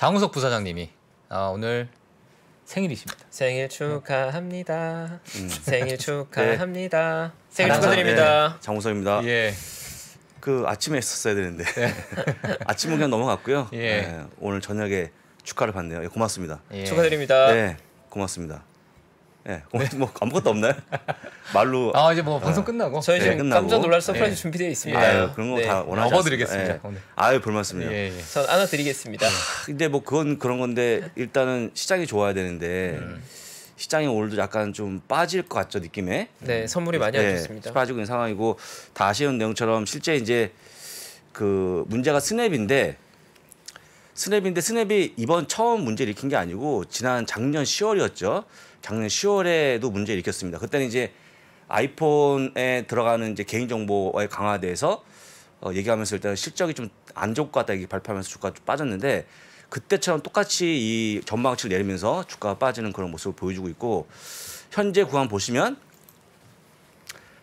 장우석 부사장님이 아, 오늘 생일이십니다. 생일 축하합니다. 음. 생일 축하합니다. 네. 생일 축하드립니다. 네. 장우석입니다. 예. 그 아침에 했었어야 되는데 예. 아침은 그냥 넘어갔고요. 예. 네. 오늘 저녁에 축하를 받네요. 예, 고맙습니다. 예. 축하드립니다. 네, 고맙습니다. 예, 네, 뭐 아무것도 없나요? 말로 아 이제 뭐 예. 방송 끝나고 저희 지금 예, 끝나고. 깜짝 놀랄 서프라이즈 예. 준비되어 있습니다. 아유, 그런 거다 네. 원하지 않습니다. 아, 업 아유 볼말씀이요. 예, 예. 전 안아드리겠습니다. 근데 뭐 그건 그런 건데 일단은 시장이 좋아야 되는데 음. 시장이 오늘도 약간 좀 빠질 것 같죠 느낌에. 네 선물이 많이 안 좋습니다. 빠지고 있는 상황이고 다아쉬운 내용처럼 실제 이제 그 문제가 스냅인데 스냅인데 스냅이 이번 처음 문제 를 일으킨 게 아니고 지난 작년 10월이었죠. 작년 10월에도 문제를 일으켰습니다. 그때는 이제 아이폰에 들어가는 이제 개인정보의 강화돼서 어, 얘기하면서 일단 실적이 좀 안 좋을 것 같다 이렇게 발표하면서 주가가 좀 빠졌는데 그때처럼 똑같이 이 전망치를 내리면서 주가가 빠지는 그런 모습을 보여주고 있고 현재 구간 보시면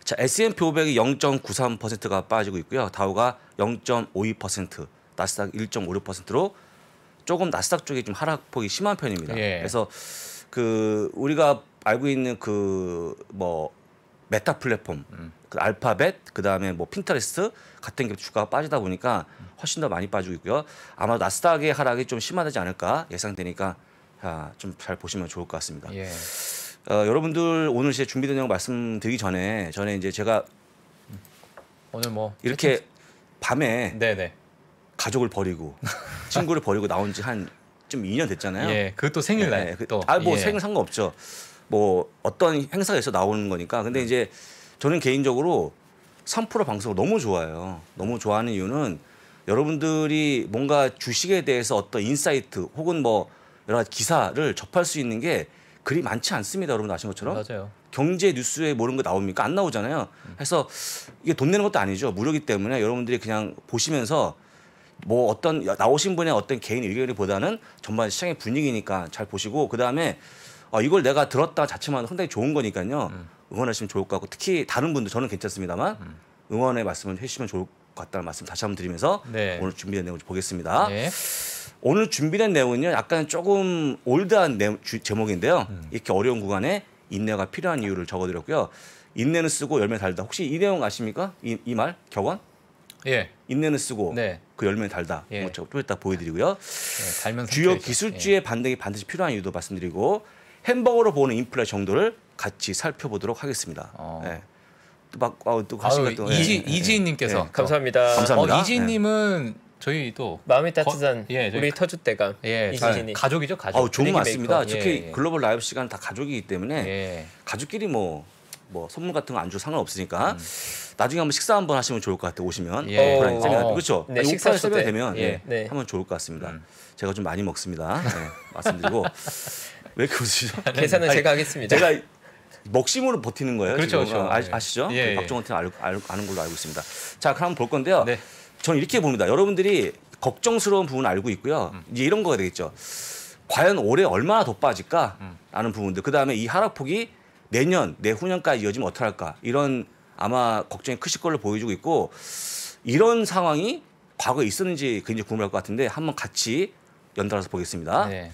자, S&P 500이 0.93%가 빠지고 있고요. 다우가 0.52%, 나스닥 1.56%로 조금 나스닥 쪽이 좀 하락폭이 심한 편입니다. 예. 그래서 그 우리가 알고 있는 그 뭐 메타 플랫폼, 음. 그 알파벳, 그 다음에 뭐 핀터레스트 같은 게 주가가 빠지다 보니까 훨씬 더 많이 빠지고 있고요. 아마 나스닥의 하락이 좀 심화되지 않을까 예상되니까 아, 좀 잘 보시면 좋을 것 같습니다. 예. 어, 여러분들 오늘 제 준비된 내용 말씀드리기 전에 전에 이제 제가 오늘 뭐 이렇게 채팅... 밤에 네네. 가족을 버리고 친구를 버리고 나온 지한 좀 2년 됐잖아요. 예, 그것도 생일날. 예, 예. 그, 또. 아, 뭐 예. 생일 상관없죠. 뭐 어떤 행사가 있 나오는 거니까. 근데 음. 이제 저는 개인적으로 3프로 방송을 너무 좋아해요. 너무 좋아하는 이유는 여러분들이 뭔가 주식에 대해서 어떤 인사이트 혹은 뭐 여러 가지 기사를 접할 수 있는 게 그리 많지 않습니다. 여러분 아시 것처럼. 맞아요. 경제 뉴스에 모르는 거 나옵니까? 안 나오잖아요. 음. 그래서 이게 돈 내는 것도 아니죠. 무료기 때문에 여러분들이 그냥 보시면서 뭐 어떤 나오신 분의 어떤 개인 의견이보다는 전반 시장의 분위기니까 잘 보시고 그다음에 어, 아, 이걸 내가 들었다 자체만 상당히 좋은 거니까요. 음. 응원하시면 좋을 것 같고 특히 다른 분들 저는 괜찮습니다만 음. 응원의 말씀을 해주시면 좋을 것 같다는 말씀 다시 한번 드리면서 네. 오늘 준비된 내용을 보겠습니다. 네. 오늘 준비된 내용은요. 약간 조금 올드한 내, 주, 제목인데요. 음. 이렇게 어려운 구간에 인내가 필요한 이유를 적어드렸고요. 인내는 쓰고 열매 달다. 혹시 이 내용 아십니까? 이 말 격언? 예. 인내는 쓰고 네. 그 열매는 달다. 뭐 예. 뭐좀 이따 보여드리고요. 예, 주요 기술주의 예. 반등이 반드시 필요한 이유도 말씀드리고 햄버거로 보는 인플레 정도를 같이 살펴보도록 하겠습니다. 어. 예. 또막 아, 예, 예, 예. 어, 또가시는또 이지 이지님께서 감사합니다. 감사합니다. 어, 이지님은 저희 또 마음이 따뜻한 거, 예, 우리 터줏대감 예, 이진이 가족이죠 가족. 어, 좋은 맞습니다. 특히 예, 예. 글로벌 라이브 시간 다 가족이기 때문에 가족끼리 뭐뭐 선물 같은 거 안주줘 상관없으니까 음. 나중에 한번 식사 한번 하시면 좋을 것 같아요. 오시면 예. 오프라인 예, 세미나 어. 그렇죠. 네, 식사 오프라 세미나 되면 예. 예. 네. 하면 좋을 것 같습니다. 음. 제가 좀 많이 먹습니다. 네, 말씀드리고 왜그러시죠 계산은 아니, 제가 하겠습니다. 제가 먹심으로 버티는 거예요. 그렇죠, 그렇죠. 아, 예. 시죠 그 예, 박종원 팀 아는 걸로 알고 있습니다. 자, 그럼 볼 건데요. 네. 저 이렇게 봅니다. 여러분들이 걱정스러운 부분 알고 있고요. 음. 이제 이런 거가 되겠죠. 과연 올해 얼마나 더 빠질까라는 음. 부분들. 그 다음에 이 하락폭이 내년 내후년까지 이어지면 어떡할까 이런 아마 걱정이 크실 걸로 보여주고 있고 이런 상황이 과거에 있었는지 굉장히 궁금할 것 같은데 한번 같이 연달아서 보겠습니다. 네.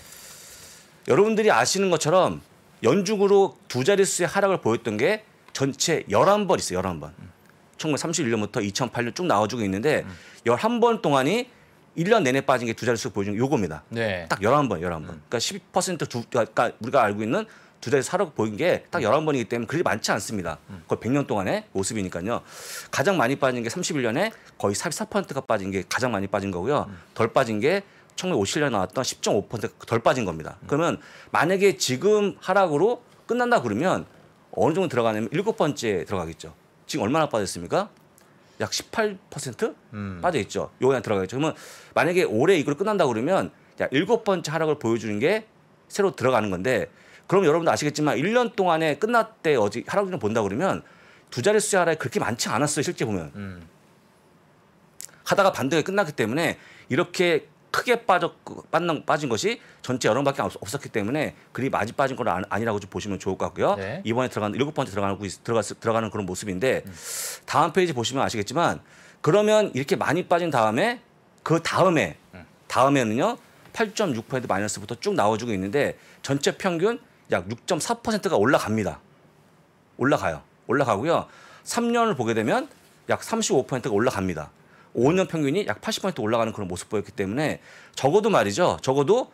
여러분들이 아시는 것처럼 연중으로 두 자릿수의 하락을 보였던 게 전체 열한 번 있어요. 열한 번 1931년부터 2008년 쭉 나와주고 있는데 열한 번 동안이 일 년 내내 빠진 게 두 자릿수 보여준 요겁니다. 네. 딱 열한 번 열한 번 음. 그러니까 10%두 그러니까 우리가 알고 있는 두달 사러 보인 게딱 음. 열한 번이기 때문에 그리 많지 않습니다. 거의 음. 백년 동안의 모습이니까요. 가장 많이 빠진 게삼십 년에 거의 사십가 빠진 게 가장 많이 빠진 거고요. 음. 덜 빠진 게 1957년에 나왔던 10.5%덜 빠진 겁니다. 그러면 만약에 지금 하락으로 끝난다 그러면 어느 정도 들어가냐면 일 번째 들어가겠죠. 지금 얼마나 빠졌습니까? 약 18% 음. 빠져 있죠. 요거에 들어가겠죠. 그러면 만약에 올해 이걸 끝난다 그러면 야 일곱 번째 하락을 보여주는 게 새로 들어가는 건데 그럼 여러분도 아시겠지만 1년 동안에 끝났대 어제 하락률을 본다 그러면 두 자릿수의 하락이 그렇게 많지 않았어요 실제 보면 음. 하다가 반등이 끝났기 때문에 이렇게 크게 빠졌 빠는 빠진 것이 전체 여름밖에 없었기 때문에 그리 많이 빠진 건 아니라고 좀 보시면 좋을 것 같고요. 네. 이번에 들어가는 일곱 번째 들어가고 들어갔 들어가는 그런 모습인데 음. 다음 페이지 보시면 아시겠지만 그러면 이렇게 많이 빠진 다음에 그 다음에 음. 다음에는요 8.6% 마이너스부터 쭉 나와주고 있는데 전체 평균 약 6.4%가 올라갑니다. 올라가요. 올라가고요. 3년을 보게 되면 약 35%가 올라갑니다. 5년 평균이 약 80% 올라가는 그런 모습 보였기 때문에 적어도 말이죠. 적어도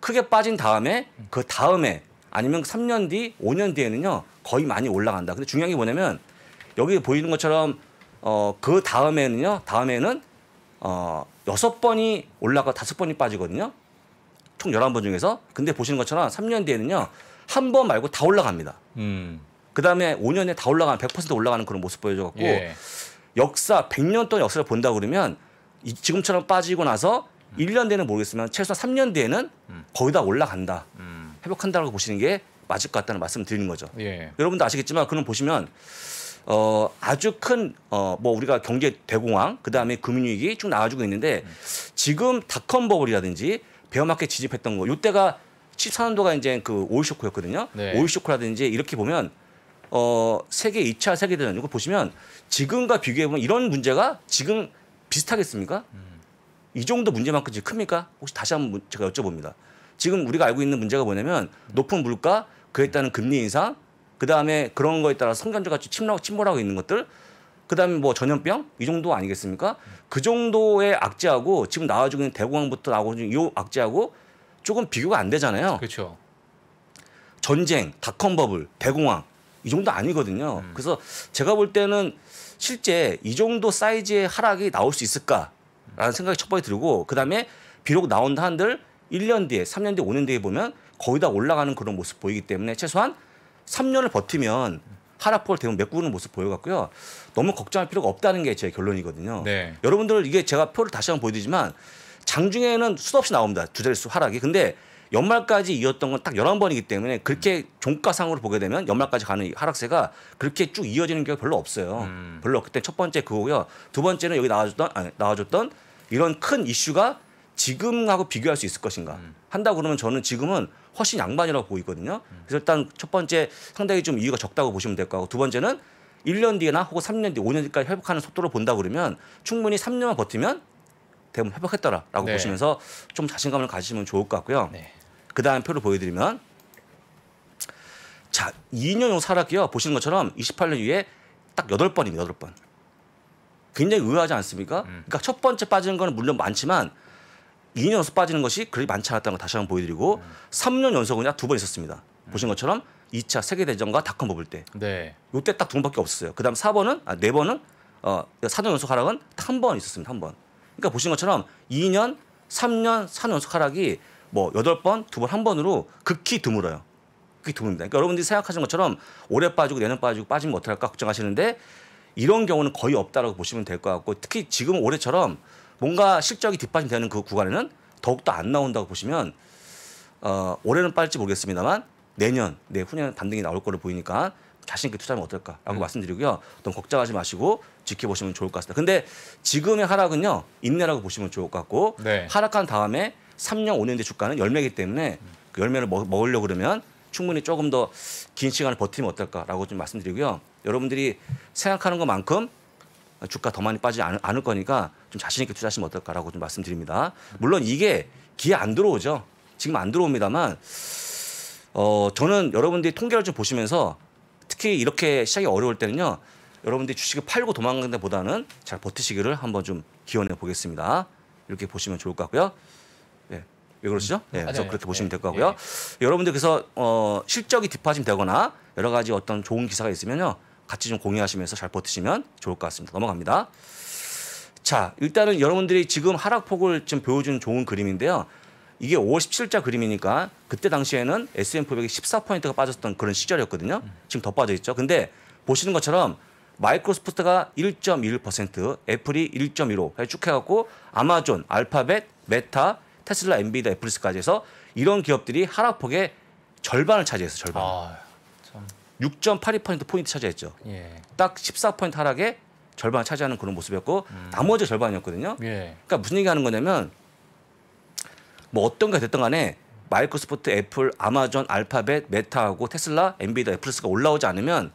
크게 빠진 다음에 그 다음에 아니면 3년 뒤, 5년 뒤에는요. 거의 많이 올라간다. 근데 중요한 게 뭐냐면 여기 보이는 것처럼 어, 그 다음에는요. 다음에는 어, 6번이 올라가 5번이 빠지거든요. 총 11번 중에서. 근데 보시는 것처럼 3년 뒤에는요. 한번 말고 다 올라갑니다. 음. 그 다음에 5년에 다 올라가는 100% 올라가는 그런 모습 보여줘갖고 예. 역사 100년 동안 역사를 본다 그러면 이, 지금처럼 빠지고 나서 음. 1년 뒤에는 모르겠으면 최소한 3년 뒤에는 음. 거의 다 올라간다. 음. 회복한다고 라 보시는 게 맞을 것 같다는 말씀을 드리는 거죠. 예. 여러분도 아시겠지만 그럼 보시면 어, 아주 큰, 어, 뭐, 우리가 경제 대공황, 그 다음에 금융위기 쭉 나와주고 있는데, 음. 지금 닷컴 버블이라든지, 베어마켓 지집했던 거, 요때가 74년도가 이제 그 오일 쇼크였거든요. 네. 오일 쇼크라든지 이렇게 보면 어 세계 2차 세계 대전 이거 보시면 지금과 비교해 보면 이런 문제가 지금 비슷하겠습니까? 음. 이 정도 문제만큼 지금 큽니까? 혹시 다시 한번 제가 여쭤봅니다. 지금 우리가 알고 있는 문제가 뭐냐면 높은 물가, 그에 따른 금리 인상, 그 다음에 그런 거에 따라 성장주 같이 침몰하고, 침몰하고 있는 것들, 그 다음에 뭐 전염병 이 정도 아니겠습니까? 그 정도의 악재하고 지금 나와주고 있는 대공황부터 나오고 있는 이 악재하고 조금 비교가 안 되잖아요. 그렇죠. 전쟁, 닷컴버블, 대공황 이 정도 아니거든요. 음. 그래서 제가 볼 때는 실제 이 정도 사이즈의 하락이 나올 수 있을까라는 생각이 첫 번째 들고 그다음에 비록 나온다 한들 1년 뒤에, 3년 뒤에, 5년 뒤에 보면 거의 다 올라가는 그런 모습 보이기 때문에 최소한 3년을 버티면 하락폭을 대부분 메꾸는 모습 보여갖고요. 너무 걱정할 필요가 없다는 게 제 결론이거든요. 네. 여러분들 이게 제가 표를 다시 한번 보여드리지만 장중에는 수없이 도 나옵니다. 두 자릿수 하락이. 근데 연말까지 이었던 건 딱 11번이기 때문에 그렇게 음. 종가상으로 보게 되면 연말까지 가는 하락세가 그렇게 쭉 이어지는 경우가 별로 없어요. 음. 별로 그때 첫 번째 그거고요. 두 번째는 여기 나와줬던 아니, 나와줬던 이런 큰 이슈가 지금하고 비교할 수 있을 것인가 음. 한다 그러면 저는 지금은 훨씬 양반이라고 보이거든요. 음. 그래서 일단 첫 번째 상당히 좀 이유가 적다고 보시면 될 거고 두 번째는 1년 뒤에나 혹은 3년 뒤, 5년 뒤까지 회복하는 속도로 본다 그러면 충분히 3년만 버티면 대부분 회복했더라라고 네. 보시면서 좀 자신감을 가지시면 좋을 것 같고요. 네. 그 다음 표를 보여드리면 자 2년용 사락이요 보시는 것처럼 28년 이후에 딱 8번입니다. 8번. 굉장히 의아하지 않습니까? 음. 그러니까 첫 번째 빠지는 건 물론 많지만 2년 연속 빠지는 것이 그리 많지 않았다는 걸 다시 한번 보여드리고 음. 3년 연속은 그냥 두번 있었습니다. 음. 보신 것처럼 2차 세계대전과 닷컴 버블 때. 네. 요때 딱두 번밖에 없었어요. 그 다음 4번은, 아, 4번은, 어, 4년 연속 하락은 한 번 있었습니다. 한 번. 그러니까 보신 것처럼 2년, 3년, 4년 연속 하락이 뭐 8번, 2번, 1번으로 극히 드물어요. 극히 드뭅니다. 그러니까 여러분들이 생각하신 것처럼 올해 빠지고 내년 빠지고 빠지면 어떡할까 걱정하시는데 이런 경우는 거의 없다라고 보시면 될 것 같고 특히 지금 올해처럼 뭔가 실적이 뒷받침되는 그 구간에는 더욱더 안 나온다고 보시면 어, 올해는 빠질지 모르겠습니다만 내년, 내 후년 반등이 나올 거로 보이니까 자신 있게 투자하면 어떨까라고 음. 말씀드리고요. 너무 걱정하지 마시고 지켜보시면 좋을 것 같습니다. 근데 지금의 하락은요 인내라고 보시면 좋을 것 같고 네. 하락한 다음에 3년 5년 뒤 주가는 열매이기 때문에 그 열매를 먹, 으려 고 그러면 충분히 조금 더 긴 시간을 버티면 어떨까라고 좀 말씀드리고요. 여러분들이 생각하는 것만큼 주가 더 많이 빠지지 않을, 않을 거니까 좀 자신 있게 투자하시면 어떨까라고 좀 말씀드립니다. 물론 이게 기회 안 들어오죠. 지금 안 들어옵니다만 어, 저는 여러분들이 통계를 좀 보시면서 특히 이렇게 시작이 어려울 때는요. 여러분들이 주식을 팔고 도망간는 데보다는 잘 버티시기를 한번 좀 기원해 보겠습니다. 이렇게 보시면 좋을 것 같고요. 예. 왜 그러시죠? 예, 그래서 음. 아, 네. 그렇게 보시면 네. 될것같고요 예. 여러분들 그래서 어, 실적이 뒷받침되거나 여러 가지 어떤 좋은 기사가 있으면요. 같이 좀 공유하시면서 잘 버티시면 좋을 것 같습니다. 넘어갑니다. 자, 일단은 여러분들이 지금 하락폭을 지금 보여준 좋은 그림인데요. 이게 5월 1 7자 그림이니까 그때 당시에는 S&P500이 14%가 빠졌던 그런 시절이었거든요. 지금 더 빠져 있죠. 근데 보시는 것처럼 마이크로소프트가 1.21%, 애플이 1.15, 쭉 해갖고 아마존, 알파벳, 메타, 테슬라, 엔비디아, 애플리스까지 해서 이런 기업들이 하락폭의 절반을 차지했어 절반. 아, 6.82% 포인트 차지했죠. 예. 딱14% 하락에 절반을 차지하는 그런 모습이었고 음. 나머지 절반이었거든요. 예. 그러니까 무슨 얘기하는 거냐면 뭐 어떤 게 됐든 간에 마이크로소프트, 애플, 아마존, 알파벳, 메타하고 테슬라, 엔비디아, 애플스가 올라오지 않으면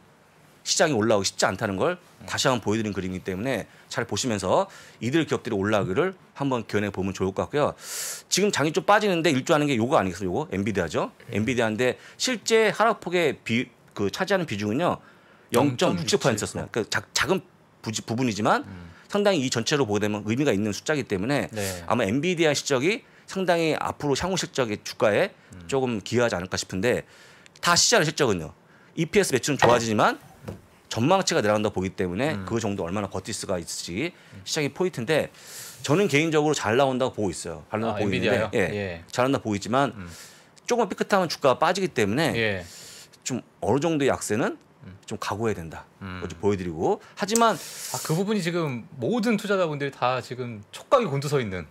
시장이 올라오기 쉽지 않다는 걸 다시 한번 보여드린 그림이기 때문에 잘 보시면서 이들 기업들이 올라가기를 한번 견해 보면 좋을 것 같고요. 지금 장이 좀 빠지는데 일조하는 게 요거 아니겠어요? 요거 엔비디아죠. 엔비디아인데 실제 하락폭의 비, 그 차지하는 비중은요 0.67%였어요. 그러니까 작, 작은 부지, 부분이지만 음. 상당히 이 전체로 보게 되면 의미가 있는 숫자이기 때문에 네. 아마 엔비디아 실적이 상당히 앞으로 향후 실적의 주가에 음. 조금 기여하지 않을까 싶은데 다 시장의 실적은요. EPS 매출은 좋아지지만 전망치가 내려간다고 보기 때문에 음. 그 정도 얼마나 버틸 수가 있을지 시장이 포인트인데 저는 개인적으로 잘 나온다고 보고 있어요. 잘 나온다고 아, 보고 있는데 예, 예. 잘 나온다고 보고 있지만 음. 조금 삐끗하면 주가가 빠지기 때문에 예. 좀 어느 정도의 약세는 음. 좀 각오해야 된다. 음. 보여드리고 하지만 아, 그 부분이 지금 모든 투자자분들이 다 지금 촉각이 곤두서 있는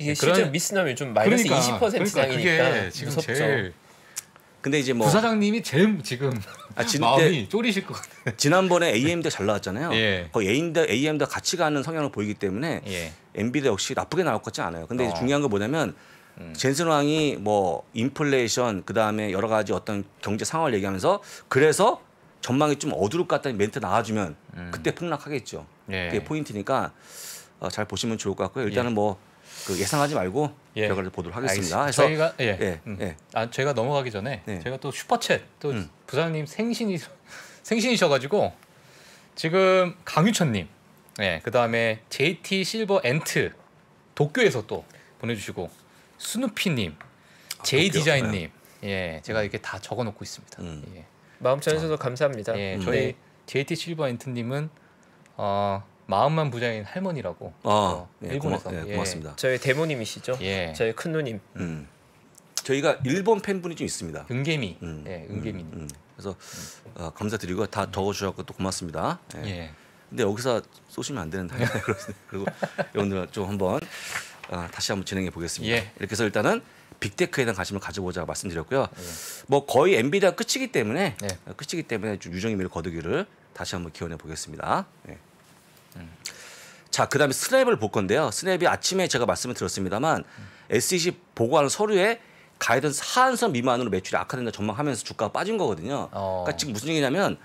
이게 예, 네, 실제로 미스나면 좀 마이너스 그러니까, 20% 그러니까 이상이니까 지금 무섭죠. 제일 근데 이제 뭐 부사장님이 제일 지금 아, 진, 마음이 쫄이실 것 같아요. 지난번에 AM도 잘 나왔잖아요. 예. 거의 AM도 a 같이 가는 성향을 보이기 때문에 예. 엔비디아 역시 나쁘게 나올 것 같지 않아요. 근데 어. 중요한 건 뭐냐면 음. 젠슨 왕이 뭐 인플레이션 그다음에 여러 가지 어떤 경제 상황을 얘기하면서 그래서 전망이 좀 어두울 것 같다는 멘트 나와주면 음. 그때 폭락하겠죠. 예. 그게 포인트니까 어, 잘 보시면 좋을 것 같고요. 일단은 예. 뭐그 예상하지 말고 예. 결과를 보도록 하겠습니다. 알겠습니다. 저희가 예. 예. 음. 예. 아 제가 넘어가기 전에 예. 제가 또 슈퍼챗 또 음. 부사님 생신이 생신이셔가지고 지금 강유천님 예 그다음에 JT 실버 엔트 도쿄에서 또 보내주시고 스누피님 아, 디자인님 네. 예 제가 음. 이렇게 다 적어놓고 있습니다. 음. 예. 마음 전해주셔서 감사합니다. 예 음. 저희 JT 네. 실버 엔트님은 어 마음만 부자인 할머니라고. 아, 예, 일본에서. 고마, 네, 예, 고맙습니다. 저희 대모님이시죠? 예. 저희 큰 누님. 음. 저희가 일본 팬분이 좀 있습니다. 은개미. 음, 예, 은개미. 음, 음. 그래서 어, 감사드리고 다 적어주셔서 또 고맙습니다. 예. 예. 근데 여기서 쏘시면 안 되는 당연히 그리고 여러분들 좀 한번 어, 다시 한번 진행해 보겠습니다. 예. 이렇게 해서 일단은 빅테크에 대한 관심을 가져보자 말씀드렸고요. 예. 뭐 거의 엔비디아 끝이기 때문에 예. 끝이기 때문에 좀 유정의 미를 거두기를 다시 한번 기원해 보겠습니다. 예. 자, 그다음에 스냅을 볼 건데요. 스냅이 아침에 제가 말씀을 드렸습니다만 음. SEC 보고하는 서류에 가이던스 하한선 미만으로 매출이 악화된다 전망하면서 주가가 빠진 거거든요. 어. 그러니까 지금 무슨 얘기냐면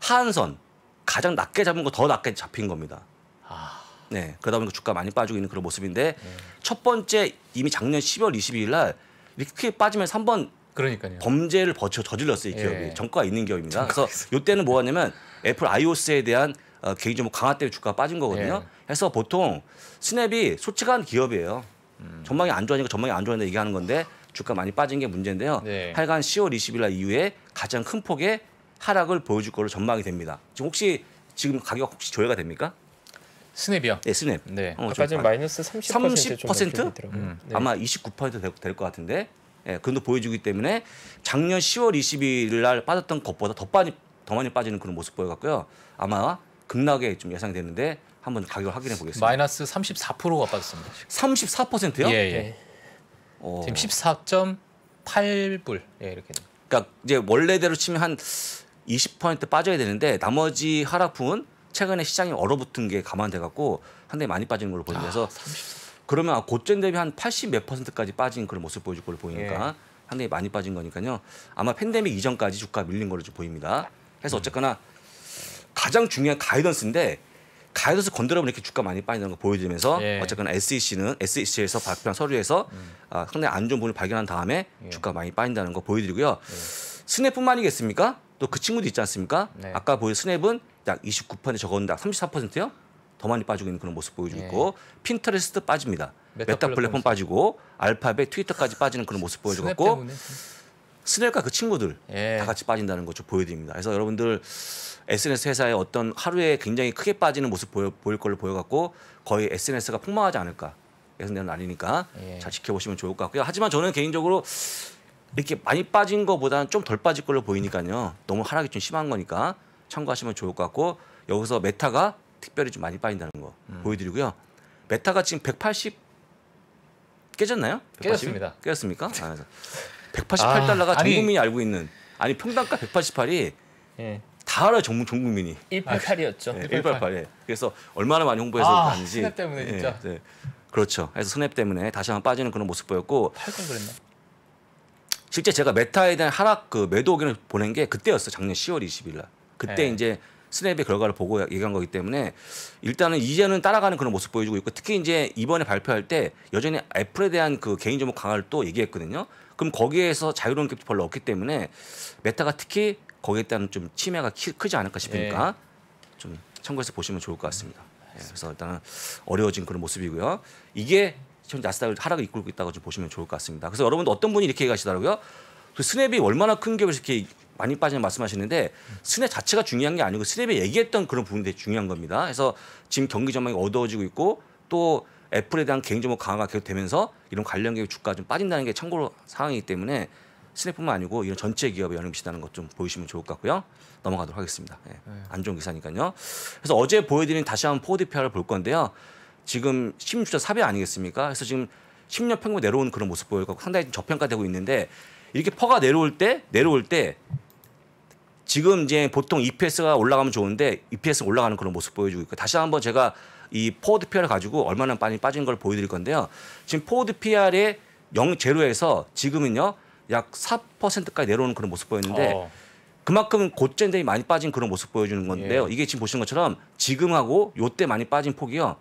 하한선 가장 낮게 잡은 거 더 낮게 잡힌 겁니다. 아. 네, 그러다 보니까 주가 많이 빠지고 있는 그런 모습인데 네. 첫 번째 이미 작년 10월 22일 날 이렇게 빠지면서 한번 그러니까요. 범죄를 버쳐 저질렀어요, 이 기업이. 예. 정가가 있는 기업입니다. 정가 그래서 이때는 뭐하냐면 애플 iOS에 대한 어, 개인적으로 강화 때문에 주가가 빠진 거거든요. 네. 해서 보통 스냅이 솔직한 기업이에요. 음. 전망이 안 좋아지니까 전망이 안 좋아진다 얘기하는 건데 주가 많이 빠진 게 문제인데요. 네. 하여간 10월 20일 날 이후에 가장 큰 폭의 하락을 보여줄 거로 전망이 됩니다. 지금 혹시 지금 가격 혹시 조회가 됩니까? 스냅이요. 네, 스냅. 네. 어, 아까 지금 마이너스 30% 음. 네. 아마 29%될것 될 같은데. 예, 그런도 보여주기 때문에 작년 10월 2 0일날 빠졌던 것보다 더 빠지 더 많이 빠지는 그런 모습 보여갖고요. 아마 급락에좀 예상되는데 한번 가격을 확인해 보겠습니다. 마이너스 34%가 빠졌습니다. 34%요? 예, 예. 네. 어. 지금 14.8불 예, 이렇게. 그러니까 이제 원래대로 치면 한 20% 빠져야 되는데 나머지 하락풍은 최근에 시장이 얼어붙은 게 감안돼 갖고 한대 많이 빠지는 걸로 보여서 아, 그러면 아, 고점 대비 한80몇 퍼센트까지 빠진 그런 모습 보여줄 걸로 보이니까 예. 한대 많이 빠진 거니까요. 아마 팬데믹 이전까지 주가 밀린 걸로 보입니다. 그래서 음. 어쨌거나 가장 중요한 가이던스인데 가이던스 건드려면 이렇게 주가 많이 빠지는 거 보여주면서 예. 어쨌거나 SEC는 SEC에서 발표한 서류에서 음. 아, 상당히 안 좋은 부분을 발견한 다음에 예. 주가 많이 빠진다는 거 보여드리고요. 예. 스냅뿐만이겠습니까? 또 그 친구도 있지 않습니까? 네. 아까 보여 스냅은 약 29%에 적었는데 34%요? 더 많이 빠지고 있는 그런 모습 보여주고 예. 있고 핀터레스트 빠집니다. 메타, 메타 플랫폼 빠지고 알파벳, 트위터까지 빠지는 그런 모습 보여주고 있고 스냅과 그 친구들 예. 다 같이 빠진다는 것좀 보여드립니다. 그래서 여러분들 SNS 회사의 어떤 하루에 굉장히 크게 빠지는 모습 보여, 보일 걸로 보여갖고 거의 SNS가 폭망하지 않을까 예상되는 아니니까 예. 잘 지켜보시면 좋을 것 같고요. 하지만 저는 개인적으로 이렇게 많이 빠진 것보다는좀 덜 빠질 걸로 보이니까요. 너무 하락이 좀 심한 거니까 참고하시면 좋을 것 같고 여기서 메타가 특별히 좀 많이 빠진다는 거 음. 보여드리고요. 메타가 지금 180 깨졌나요? 180? 깨졌습니다. 깨졌습니까? 네. 아, 188달러가 아, 전 국민이 알고 있는 아니 평당가 188이 예. 다 알아요, 전, 전 국민이. 188이었죠. 네, 188. 예. 그래서 얼마나 많이 홍보해서 아, 간지. 스냅 때문에 진짜. 예, 네. 그렇죠. 그래서 스냅 때문에 다시 한 번 빠지는 그런 모습 보였고. 팔건 그랬나? 실제 제가 메타에 대한 하락 그 매도 의견을 보낸 게그때였어 작년 10월 20일 날. 그때 네. 이제 스냅의 결과를 보고 얘기한 거기 때문에 일단은 이제는 따라가는 그런 모습 보여주고 있고 특히 이제 이번에 발표할 때 여전히 애플에 대한 그 개인 정보 강화를 또 얘기했거든요. 그럼 거기에서 자유로운 갭도 별로 없기 때문에 메타가 특히 거기에 따른 좀 침해가 키, 크지 않을까 싶으니까 예. 좀 참고해서 보시면 좋을 것 같습니다. 예, 그래서 일단은 어려워진 그런 모습이고요. 이게 지금 나스닥을 하락을 이끌고 있다고 좀 보시면 좋을 것 같습니다. 그래서 여러분 어떤 분이 이렇게 얘기하시더라고요. 그 스냅이 얼마나 큰기업에 이렇게 많이 빠지는 말씀하시는데 스냅 자체가 중요한 게 아니고 스냅이 얘기했던 그런 부분들이 중요한 겁니다. 그래서 지금 경기 전망이 어두워지고 있고 또 애플에 대한 개인 정보 강화가 계속되면서 이런 관련 기업 주가 좀 빠진다는 게 참고로 상황이기 때문에 시냅뿐만 아니고 이런 전체 기업의연향을미라는것 좀 보이시면 좋을 것 같고요. 넘어가도록 하겠습니다. 예. 네. 안 좋은 기사니까요. 그래서 어제 보여드린 다시 한 번 포워드 PR을 볼 건데요. 지금 16주차 사배 아니겠습니까? 그래서 지금 10년 평균 내려오는 그런 모습 보일 것 같고 상당히 저평가되고 있는데 이렇게 퍼가 내려올 때 내려올 때 지금 이제 보통 EPS가 올라가면 좋은데 EPS 올라가는 그런 모습 보여주고 있고 다시 한 번 제가 이 포워드 PR을 가지고 얼마나 빠진 걸 보여드릴 건데요. 지금 포워드 PR의 0 제로에서 지금은요 약 4%까지 내려오는 그런 모습 보였는데 어. 그만큼 고점들이 많이 빠진 그런 모습 보여주는 건데요. 예. 이게 지금 보시는 것처럼 지금하고 요 때 많이 빠진 폭이요.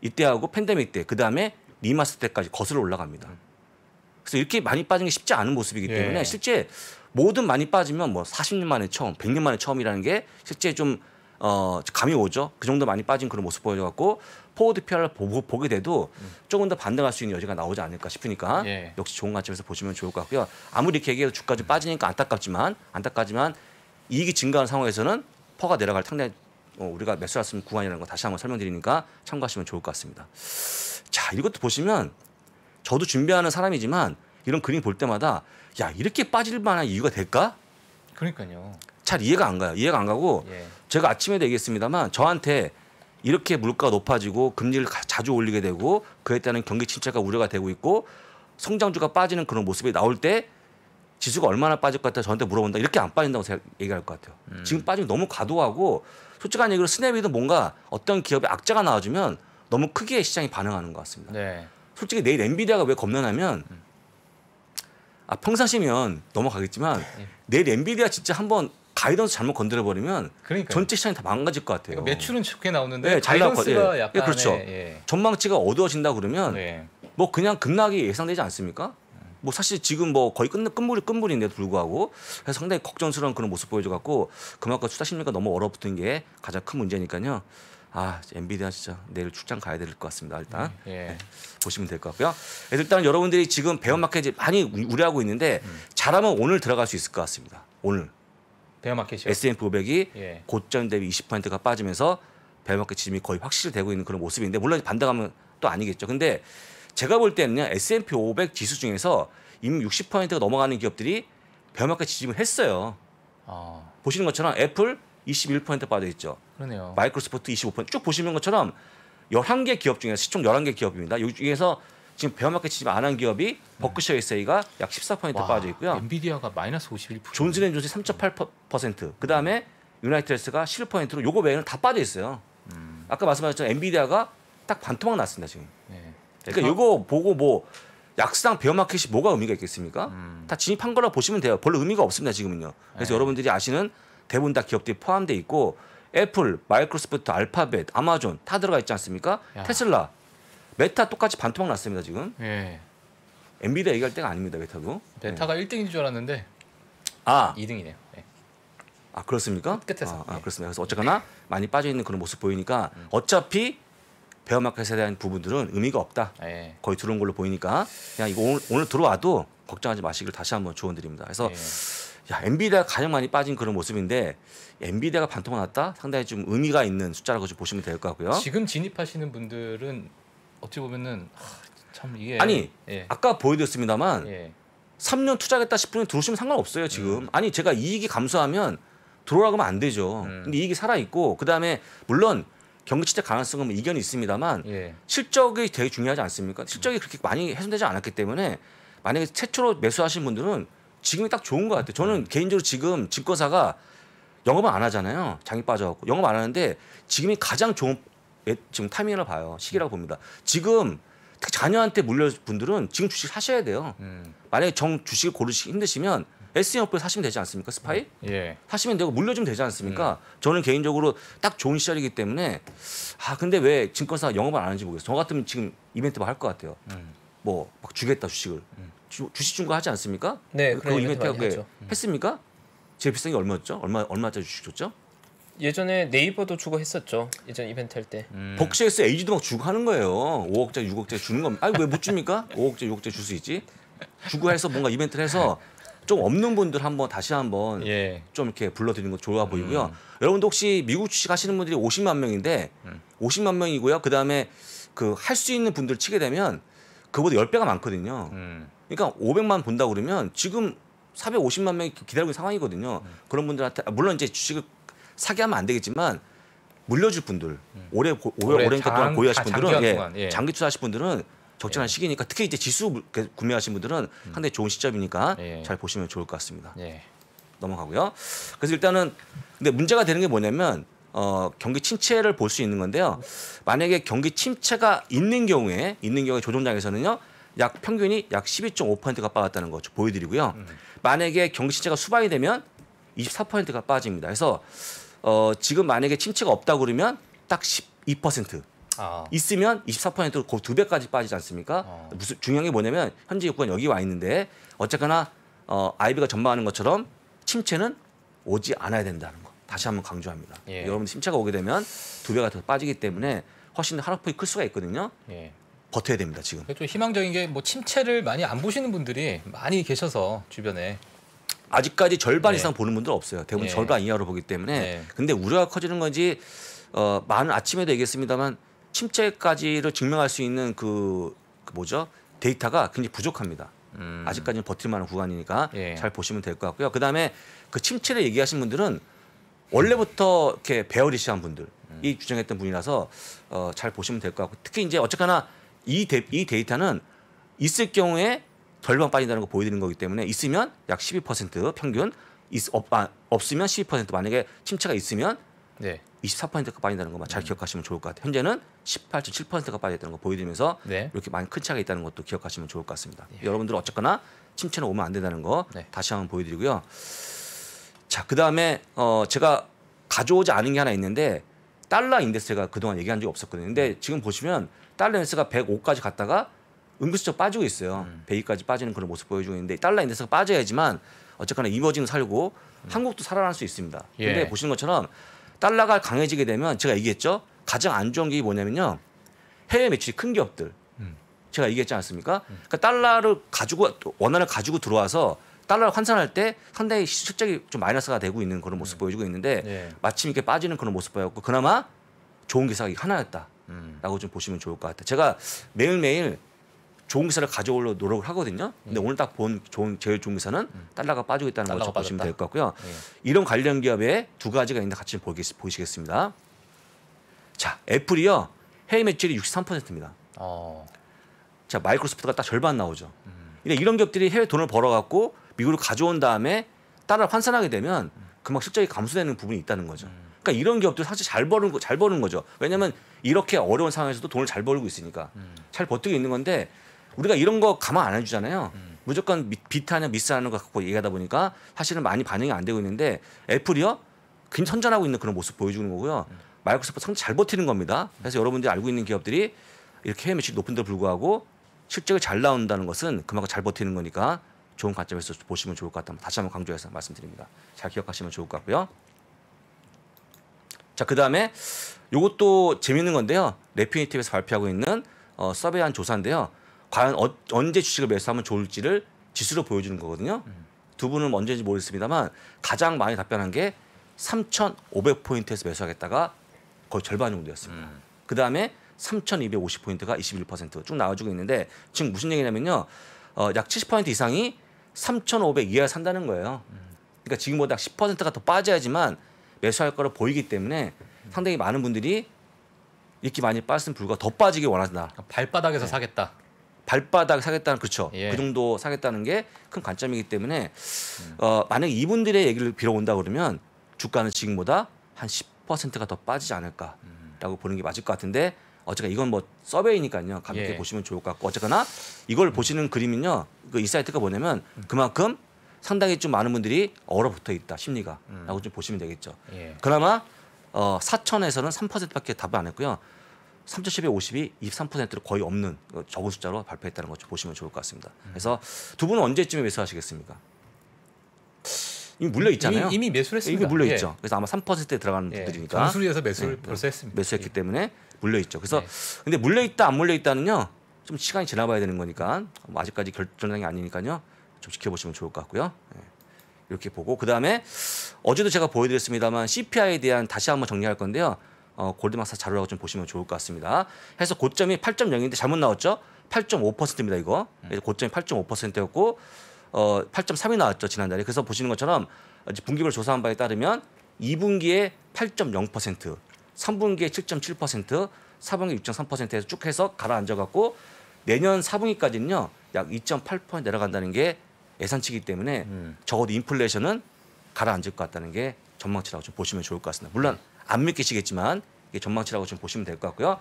이때하고 팬데믹 때, 그 다음에 리마스 때까지 거슬러 올라갑니다. 그래서 이렇게 많이 빠진 게 쉽지 않은 모습이기 예. 때문에 예. 실제 모든 많이 빠지면 뭐 40년 만에 처음, 100년 만에 처음이라는 게 실제 좀 어, 감이 오죠. 그 정도 많이 빠진 그런 모습 보여갖고 포워드 PR을 보, 보게 돼도 조금 더 반등할 수 있는 여지가 나오지 않을까 싶으니까 예. 역시 좋은 관점에서 보시면 좋을 것 같고요. 아무리 계기해도 주가 좀 빠지니까 안타깝지만 안타깝지만 이익이 증가하는 상황에서는 퍼가 내려갈 상당히 어, 우리가 매수할 수있 구간이라는 거 다시 한번 설명드리니까 참고하시면 좋을 것 같습니다. 자 이것도 보시면 저도 준비하는 사람이지만 이런 그림 볼 때마다 야 이렇게 빠질 만한 이유가 될까? 그러니까요. 잘 이해가 안 가요. 이해가 안 가고 예. 제가 아침에도 얘기했습니다만 저한테 이렇게 물가가 높아지고 금리를 자주 올리게 되고 그에 따른 경기 침체가 우려가 되고 있고 성장주가 빠지는 그런 모습이 나올 때 지수가 얼마나 빠질 것 같아 저한테 물어본다 이렇게 안 빠진다고 얘기할 것 같아요. 음. 지금 빠지면 너무 과도하고 솔직한 얘기로 스냅이든 뭔가 어떤 기업의 악재가 나와주면 너무 크게 시장이 반응하는 것 같습니다. 네. 솔직히 내일 엔비디아가 왜 겁나냐면 음. 아 평상시면 넘어가겠지만 예. 내일 엔비디아 진짜 한번 가이던스 잘못 건드려 버리면 전체 시장이 다 망가질 것 같아요. 그러니까 매출은 좋게 나오는데 네, 가이던스가 예. 약간 예, 그렇죠. 예. 전망치가 어두워진다 그러면 네. 뭐 그냥 급락이 예상되지 않습니까? 뭐 사실 지금 뭐 거의 끝 끝물이 끝물인데 불구하고 상당히 걱정스러운 그런 모습 보여줘 갖고 금융과 투자 심리가 너무 얼어붙은 게 가장 큰 문제니까요. 아 엔비디아 진짜 내일 출장 가야 될 것 같습니다. 일단 예. 네, 보시면 될 것 같고요. 일단 여러분들이 지금 배운 마켓이 많이 우려하고 있는데 음. 잘하면 오늘 들어갈 수 있을 것 같습니다. 오늘 대형마켓이요. S&P 500이 예. 고점 대비 20%가 빠지면서 베어마켓 지짐이 거의 확실되고 있는 그런 모습인데 물론 반등하면 또 아니겠죠. 근데 제가 볼 때는요 S&P 500 지수 중에서 이미 60%가 넘어가는 기업들이 베어마켓 지짐을 했어요. 아. 보시는 것처럼 애플 21% 빠져 있죠. 그러네요. 마이크로소프트 25%쭉 보시는 것처럼 11개 기업 중에서 시총 11개 기업입니다. 여기 중에서 지금 베어마켓 지입안한 기업이 버크셔 에세이가 약 14% 와, 빠져 있고요. 엔비디아가 마이너스 51%. 존슨앤존슨 3.8%. 그다음에 유나이티드스가 11%로 요거 외에는 다 빠져 있어요. 음. 아까 말씀하셨죠. 엔비디아가 딱 반토막 났습니다, 지금. 네. 그러니까 요거 보고 뭐 약상 베어마켓이 뭐가 의미가 있겠습니까? 음. 다 진입한 거라 보시면 돼요. 별로 의미가 없습니다, 지금은요. 그래서 네. 여러분들이 아시는 대부분 다 기업들이 포함돼 있고 애플, 마이크로소프트, 알파벳, 아마존 다 들어가 있지 않습니까? 야. 테슬라 메타 똑같이 반토막 났습니다 지금. 예. 엔비디아 얘기할 때가 아닙니다 메타도. 메타가 네. 예. 1등인 줄 알았는데 아 2등이네요. 네. 예. 아 그렇습니까? 끝에서. 아, 아, 예. 그렇습니다. 그래서 어쨌거나 많이 빠져 있는 그런 모습 보이니까 음. 어차피 베어마켓에 대한 부분들은 의미가 없다. 예. 거의 들어온 걸로 보이니까 그냥 이거 오늘, 오늘 들어와도 걱정하지 마시길 다시 한번 조언드립니다. 그래서 예. 야 엔비디아가 가장 많이 빠진 그런 모습인데 엔비디아가 반토막 났다 상당히 좀 의미가 있는 숫자라고 좀 보시면 될 것 같고요. 지금 진입하시는 분들은 어찌 보면은 하, 참 이게 아니 예. 아까 보여드렸습니다만 예. 3년 투자하겠다 싶으면 들어오시면 상관없어요 지금 음. 아니 제가 이익이 감소하면 들어오라고 하면 안 되죠 음. 근데 이익이 살아있고 그다음에 물론 경기 침체 가능성은 뭐 이견이 있습니다만 예. 실적이 되게 중요하지 않습니까 실적이 그렇게 많이 훼손되지 않았기 때문에 만약에 최초로 매수하신 분들은 지금이 딱 좋은 것 같아요 저는 음. 개인적으로 지금 증권사가 영업을 안 하잖아요 장이 빠져갖고 영업 안 하는데 지금이 가장 좋은 예, 지금 타이밍을 봐요. 시기라고 봅니다. 지금 특히 자녀한테 물려 분들은 지금 주식 사셔야 돼요. 음. 만약에 정 주식을 고르시기 힘드시면 S 옆에 사시면 되지 않습니까? 스파이? 음. 예. 사시면 되고 물려주면 되지 않습니까? 음. 저는 개인적으로 딱 좋은 시절이기 때문에 아 근데 왜 증권사 영업을 안 하는지 모르겠어요. 저 같으면 지금 이벤트 막 할것 뭐 같아요. 음. 뭐막 주겠다 주식을 음. 주, 주식 중고 하지 않습니까? 네, 그 이벤트 하고 음. 했습니까? 제일 비싼 게 얼마였죠? 얼마 얼마짜리 주식 줬죠? 예전에 네이버도 주고 했었죠. 예전 이벤트 할 때. 음. 복시에서 에이지도 막 주고 하는 거예요. 5억짜리, 6억짜리 주는 건. 아니 왜못 줍니까? 5억짜리, 6억짜리 줄 수 있지. 주고 해서 뭔가 이벤트를 해서 좀 없는 분들 한번 다시 한번 예. 좀 이렇게 불러드리는 거 좋아 보이고요. 음. 여러분도 혹시 미국 주식 하시는 분들이 50만 명인데 음. 50만 명이고요. 그다음에 그 할 수 있는 분들 치게 되면 그보다 10배가 많거든요. 음. 그러니까 500만 본다 고 그러면 지금 450만 명이 기다리고 있는 상황이거든요. 음. 그런 분들한테 물론 이제 주식을 사기하면 안 되겠지만 물려줄 분들 음. 올해 고, 오래 오랜 동안 보유하실 아, 분들은 장기 예, 예. 장기 투자하실 분들은 적절한 예. 시기니까 특히 이제 지수 그 구매하신 분들은 음. 상당히 좋은 시점이니까 예. 잘 보시면 좋을 것 같습니다. 예. 넘어가고요. 그래서 일단은 근데 문제가 되는 게 뭐냐면 어, 경기 침체를 볼 수 있는 건데요. 만약에 경기 침체가 있는 경우에 있는 경우에 조정장에서는요. 약 평균이 약 12.5%가 빠졌다는 거 보여드리고요. 음. 만약에 경기 침체가 수반이 되면 24%가 빠집니다. 그래서 어, 지금 만약에 침체가 없다 그러면 딱 12%. 아. 있으면 24%로 그두 배까지 빠지지 않습니까? 아. 무슨 중요한 게 뭐냐면 현재 유가는 여기 와 있는데 어쨌거나 어, 아이비가 전망하는 것처럼 침체는 오지 않아야 된다는 거. 다시 한번 강조합니다. 예. 여러분 침체가 오게 되면 두 배가 더 빠지기 때문에 훨씬 하락폭이 클 수가 있거든요. 예. 버텨야 됩니다 지금. 좀 희망적인 게 뭐 침체를 많이 안 보시는 분들이 많이 계셔서 주변에 아직까지 절반 네. 이상 보는 분들 없어요. 대부분 네. 절반 이하로 보기 때문에. 네. 근데 우려가 커지는 건지 어, 많은 아침에도 얘기했습니다만 침체까지를 증명할 수 있는 그, 그 뭐죠 데이터가 굉장히 부족합니다. 음. 아직까지는 버틸 만한 구간이니까 예. 잘 보시면 될 것 같고요. 그다음에 그 침체를 얘기하신 분들은 원래부터 이렇게 베어리시한 분들이 음. 주장했던 분이라서 어, 잘 보시면 될 것 같고 특히 이제 어쨌거나 이, 데, 이 데이터는 있을 경우에 절반 빠진다는 걸 보여드리는 거기 때문에 있으면 약 12% 평균 있, 없, 아, 없으면 12% 만약에 침체가 있으면 네. 24%가 빠진다는 것만 잘 음. 기억하시면 좋을 것 같아요. 현재는 18.7%가 빠졌다는 걸 보여드리면서 네. 이렇게 많이 큰 차가 이 있다는 것도 기억하시면 좋을 것 같습니다. 예. 여러분들은 어쨌거나 침체는 오면 안 된다는 거 네. 다시 한번 보여드리고요. 자, 그 다음에 어, 제가 가져오지 않은 게 하나 있는데 달러 인덱스가 그동안 얘기한 적이 없었거든요. 근데 네. 지금 보시면 달러 인덱스가 105까지 갔다가 은근슬쩍 빠지고 있어요. 음. 베이까지 빠지는 그런 모습 보여주고 있는데 달러 인덱스가 빠져야지만 어쨌거나 이머징 살고 음. 한국도 살아날 수 있습니다. 예. 근데 보시는 것처럼 달러가 강해지게 되면 제가 얘기했죠. 가장 안 좋은 게 뭐냐면요. 해외 매출이 큰 기업들. 음. 제가 얘기했지 않습니까? 음. 그러니까 달러를 가지고 원화를 가지고 들어와서 달러를 환산할 때 상당히 실적이 좀 마이너스가 되고 있는 그런 모습 음. 보여주고 있는데 예. 마침 이렇게 빠지는 그런 모습 보였고 그나마 좋은 기사가 하나였다라고 좀 보시면 좋을 것 같아요. 제가 매일매일 좋은 기사를 가져오려 노력을 하거든요. 근데 음. 오늘 딱 본 좋은 제일 좋은 기사는 달러가 음. 빠지고 있다는 걸로 보시면 될 것 같고요. 예. 이런 관련 기업에 두 가지가 있는데 같이 보겠, 보시겠습니다. 자, 애플이요. 해외 매출이 63%입니다. 어. 자, 마이크로소프트가 딱 절반 나오죠. 음. 이런 기업들이 해외 돈을 벌어 갖고 미국으로 가져온 다음에 달러를 환산하게 되면 음. 금방 큼 실적이 감소되는 부분이 있다는 거죠. 음. 그러니까 이런 기업들 사실 잘 버는 거, 잘 버는 거죠. 왜냐하면 이렇게 어려운 상황에서도 돈을 잘 벌고 있으니까 음. 잘 버티고 있는 건데 우리가 이런 거 감안 안 해주잖아요. 음. 무조건 비타냐 미스하는 거 갖고 얘기하다 보니까 사실은 많이 반응이안 되고 있는데 애플이요 굉장히 선전하고 있는 그런 모습 보여주는 거고요. 음. 마이크로소프트 상당히 잘 버티는 겁니다. 음. 그래서 여러분들이 알고 있는 기업들이 이렇게 해외 매출높은데 불구하고 실적이 잘 나온다는 것은 그만큼 잘 버티는 거니까 좋은 관점에서 보시면 좋을 것 같다. 다시 한번 강조해서 말씀드립니다. 잘 기억하시면 좋을 것 같고요. 자, 그 다음에 이것도 재밌는 건데요. 레피니티브에서 발표하고 있는 어, 서베이한 조사인데요. 과연 어, 언제 주식을 매수하면 좋을지를 지수로 보여주는 거거든요. 음. 두 분은 언제인지 모르겠습니다만 가장 많이 답변한 게 3,500포인트에서 매수하겠다가 거의 절반 정도였습니다. 음. 그 다음에 3,250포인트가 21%쭉 나와주고 있는데 지금 무슨 얘기냐면요. 어, 약70% 이상이 3,500 이하에 산다는 거예요. 음. 그러니까 지금보다 10%가 더 빠져야지만 매수할 거로 보이기 때문에 음. 상당히 많은 분들이 이렇게 많이 빠졌으면 불과 더 빠지길 원한다. 그러니까 발바닥에서 네. 사겠다. 발바닥 사겠다는 그렇죠. 예. 그 정도 사겠다는 게 큰 관점이기 때문에 어, 만약 이분들의 얘기를 빌어온다 그러면 주가는 지금보다 한 10%가 더 빠지지 않을까라고 음. 보는 게 맞을 것 같은데 어쨌거나 이건 뭐 서베이니까요. 가볍게 예. 보시면 좋을 것 같고 어쨌거나 이걸 음. 보시는 그림은요. 그이사이트가 뭐냐면 음. 그만큼 상당히 좀 많은 분들이 얼어붙어 있다 심리가라고 음. 좀 보시면 되겠죠. 예. 그나마 어, 4천에서는 3%밖에 답을 안 했고요. 3.10에 50이 23%로 거의 없는 어, 적은 숫자로 발표했다는 것 보시면 좋을 것 같습니다. 그래서 두 분은 언제쯤에 매수하시겠습니까? 이미 물려 있잖아요. 이미, 이미 매수했습니다. 이게 물려 예. 있죠. 그래서 아마 3%에 들어가는 예. 분들이니까. 정수에서 매수를 네. 벌써 했습니다. 매수했기 예. 때문에 물려 있죠. 그래서 네. 근데 물려 있다 안 물려 있다는요. 좀 시간이 지나봐야 되는 거니까 뭐 아직까지 결정장이 아니니까요. 좀 지켜보시면 좋을 것 같고요. 네. 이렇게 보고 그 다음에 어제도 제가 보여드렸습니다만 CPI에 대한 다시 한번 정리할 건데요. 어, 골드만삭스 자료라고 좀 보시면 좋을 것 같습니다. 해서 고점이 8.0인데 잘못 나왔죠? 8.5%입니다 이거. 음. 그래서 고점이 8.5%였고 어, 8.3이 나왔죠 지난달에. 그래서 보시는 것처럼 이제 분기별 조사한 바에 따르면 2분기에 8.0%, 3분기에 7.7%, 4분기 6.3%에서 쭉 해서 가라앉아갖고 내년 4분기까지는요 약 2.8% 내려간다는 게 예산치기 때문에 음. 적어도 인플레이션은 가라앉을 것 같다는 게 전망치라고 좀 보시면 좋을 것 같습니다. 물론 네. 안 믿기시겠지만 전망치라고 지금 보시면 될 것 같고요.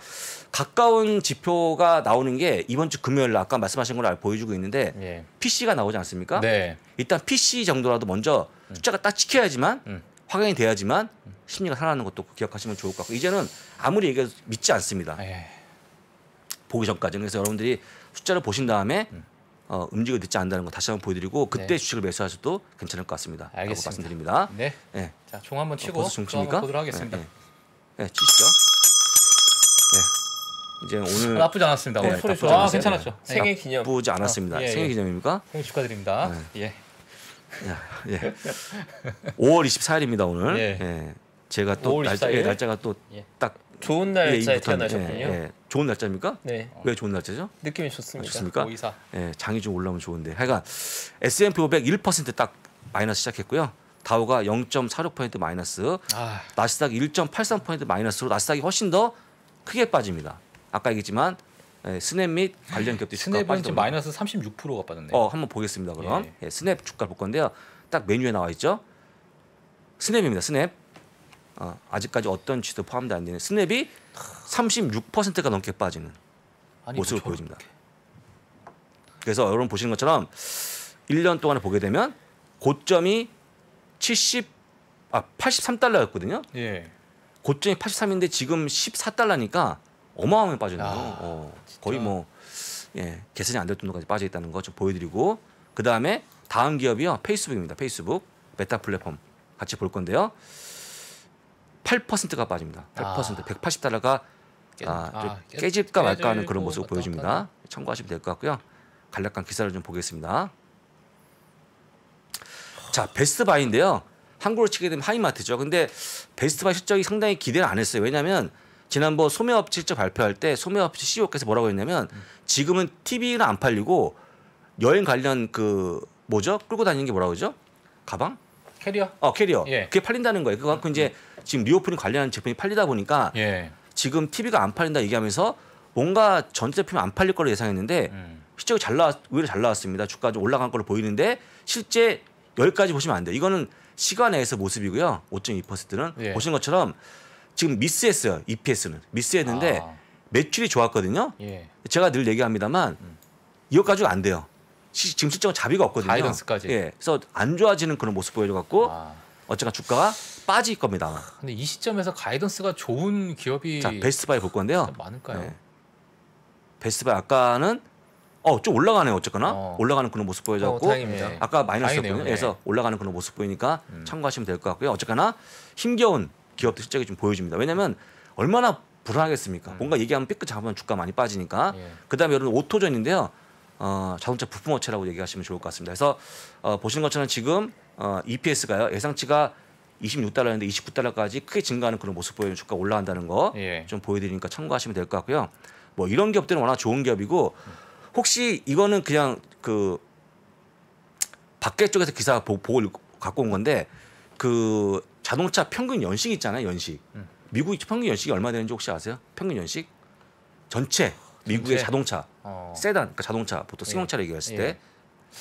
가까운 지표가 나오는 게 이번 주 금요일 날 아까 말씀하신 걸 보여주고 있는데 예. PC가 나오지 않습니까? 네. 일단 PC 정도라도 먼저 음. 숫자가 딱 찍혀야지만 음. 확인이 돼야지만 음. 심리가 살아나는 것도 기억하시면 좋을 것 같고 이제는 아무리 얘기해도 믿지 않습니다. 예. 보기 전까지 는 그래서 여러분들이 숫자를 보신 다음에 음. 어, 움직여 늦지 않는다는 거 다시 한번 보여드리고 그때 네. 주식을 매수하셔도 괜찮을 것 같습니다. 알겠습니다. 말씀드립니다. 네. 네. 자, 종 한번 치고 어, 종 한번 보도록 하겠습니다. 네, 네. 치시죠. 이제 오늘 아, 나쁘지 않았습니다. 네, 오늘 소리 좋아. 아, 괜찮았죠. 생일 기념. 나쁘지 않았습니다. 아, 예, 생일 기념입니까? 생일 축하드립니다. 예. 예. 예. 5월 24일입니다 오늘. 예. 제가 또 날짜, 예, 날짜가 또 딱 좋은 날짜에 태어나셨군요. 좋은 날짜입니까? 네. 왜 좋은 날짜죠? 느낌이 좋습니다. 아, 좋습니까? 오이사. 뭐 예, 장이 좀 올라오면 좋은데. 하여간 S&P 500 1%딱 마이너스 시작했고요. 다우가 0.46% 마이너스, 아... 나스닥 1.83% 마이너스로 나스닥이 훨씬 더 크게 빠집니다. 아까 얘기했지만 예, 스냅 및 관련 기업들이 스 빠진 지 마이너스 36%가 빠졌네요. 어, 한번 보겠습니다. 그럼 예. 예, 스냅 주가 볼 건데요. 딱 메뉴에 나와 있죠. 스냅입니다. 스냅 어, 아직까지 어떤 지도 포함도 안 되는 스냅이 36%가 넘게 빠지는 아니, 모습을 뭐 보여줍니다. 그래서 여러분 보시는 것처럼 1년 동안에 보게 되면 고점이 70, 아 83달러였거든요. 예. 고점이 83인데 지금 14달러니까 어마어마하게 빠지는 거예요. 어, 거의 뭐 예, 개선이안 될 정도까지 빠져 있다는 거 좀 보여드리고 그 다음에 다음 기업이요 페이스북입니다. 페이스북 메타 플랫폼 같이 볼 건데요. 8%가 빠집니다. 8% 아. 180달러가 깨, 아, 아, 깨질까 말까 하는 그런 모습을 보여줍니다. 왔다. 참고하시면 될 것 같고요. 간략한 기사를 좀 보겠습니다. 자, 베스트바인데요 한국으로 치게 되면 하이마트죠. 근데 베스트바 실적이 상당히 기대를 안 했어요. 왜냐하면 지난번 소매업 실적 발표할 때 소매업 CEO께서 뭐라고 했냐면 지금은 TV는 안 팔리고 여행 관련 그 뭐죠? 끌고 다니는 게 뭐라고 그러죠? 가방? 캐리어? 어 캐리어. 예. 그게 팔린다는 거예요. 그만큼 거 이제 음. 지금 리오프닝 관련한 제품이 팔리다 보니까 예. 지금 TV가 안 팔린다 얘기하면서 뭔가 전체 제품이 안 팔릴 걸로 예상했는데 음. 실제이잘 나왔, 의외로 잘 나왔습니다. 주가 좀 올라간 걸로 보이는데 실제 여기까지 보시면 안 돼요. 이거는 시간 내에서 모습이고요. 5.2%는 예. 보는 것처럼 지금 미스했어요. EPS는 미스했는데 아. 매출이 좋았거든요. 예. 제가 늘 얘기합니다만 음. 이것까지가안 돼요. 시, 지금 실적은 자비가 없거든요. 가이던스까지. 예. 그래서 안 좋아지는 그런 모습 보여줘갖고 아. 어쨌든 주가가 빠질 겁니다. 근데 이 시점에서 가이던스가 좋은 기업이 자, 베스트바이 볼 건데요. 많을까요? 네. 베스트바이 아까는 어 좀 올라가네요 어쨌거나 어. 올라가는 그런 모습 보여졌고 어, 네. 아까 마이너스였거든요. 네. 그래서 올라가는 그런 모습 보이니까 음. 참고하시면 될 것 같고요. 어쨌거나 힘겨운 기업도 실적이 좀 보여집니다. 왜냐하면 얼마나 불안하겠습니까? 음. 뭔가 얘기하면 삐끗 잡으면 주가 많이 빠지니까. 예. 그다음에 여러분 오토전인데요. 어, 자동차 부품업체라고 얘기하시면 좋을 것 같습니다. 그래서 어, 보시는 것처럼 지금 어, EPS가요 예상치가 26달러였는데 29달러까지 크게 증가하는 그런 모습 보여요. 주가 올라간다는 거좀 예. 보여드리니까 참고하시면 될 것 같고요. 뭐 이런 기업들은 워낙 좋은 기업이고 혹시 이거는 그냥 그 밖에 쪽에서 기사 보고를 갖고 온 건데 그 자동차 평균 연식 있잖아요. 연식. 음. 미국 평균 연식이 얼마 되는지 혹시 아세요? 평균 연식 전체 미국의 전체? 자동차 어. 세단 그러니까 자동차 보통 예. 승용차를 예. 얘기했을 때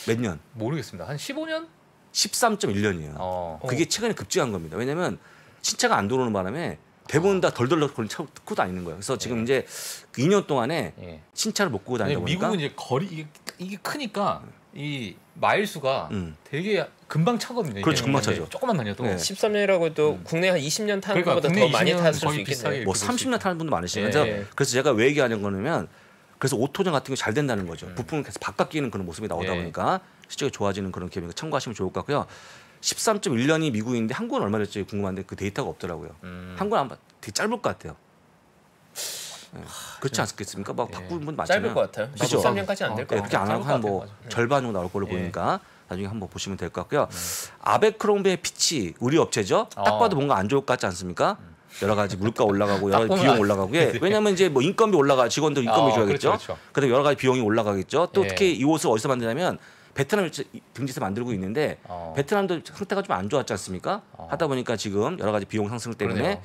몇 년? 모르겠습니다. 한 15년? 13.1년이에요. 어. 그게 최근에 급증한 겁니다. 왜냐면 하 신차가 안 들어오는 바람에 대부분 어. 다 덜덜덜 차 끌고 다니는 거예요. 그래서 지금 예. 이제 2년 그 동안에 예. 신차를 못 끄고 다니다 보니까 미국은 이제 거리 이게, 이게 크니까 이 마일수가 음. 되게 금방 차거든요. 그렇죠, 금방 차죠. 조금만 다녀도 네. 예. 13년이라고 해도 음. 국내 한 20년 타는 그러니까 것보다 더 많이 탔을 뭐 수 있겠네요. 뭐 30년 타는 분도 많으시죠. 예, 예. 그래서, 그래서 제가 왜 얘기하는 거냐면 그래서 오토전 같은 게 잘 된다는 거죠. 음. 부품을 계속 바깥 끼는 그런 모습이 나오다 보니까 실적이 좋아지는 그런 기업이니까 참고하시면 좋을 것 같고요. 13.1년이 미국인데 한국은 얼마 됐지 궁금한데 그 데이터가 없더라고요. 음. 한국은 아마 되게 짧을 것 같아요. 하, 예, 그렇지 네. 않겠습니까? 막 바꾸는 분 맞잖아요. 짧을 것 같아요. 그죠? 13년까지 안 될것 어, 같아요. 그렇게 안 하고 한뭐 절반 정도 나올 걸로 예. 보니까 나중에 한번 보시면 될 것 같고요. 음. 아베크롬베의 피치 우리 업체죠. 딱 어. 봐도 뭔가 안 좋을 것 같지 않습니까? 음. 여러 가지 물가 올라가고 여러 가지 비용 올라가고 예. 왜냐하면 이제 뭐 인건비 올라가 직원들 어, 인건비 어, 줘야겠죠. 그렇죠, 그렇죠. 그다음 여러 가지 비용이 올라가겠죠. 또 예. 특히 이 옷을 어디서 만드냐면 베트남 등지에서 만들고 있는데 어. 베트남도 상태가 좀 안 좋았지 않습니까? 어. 하다 보니까 지금 여러 가지 비용 상승 때문에 그러네요.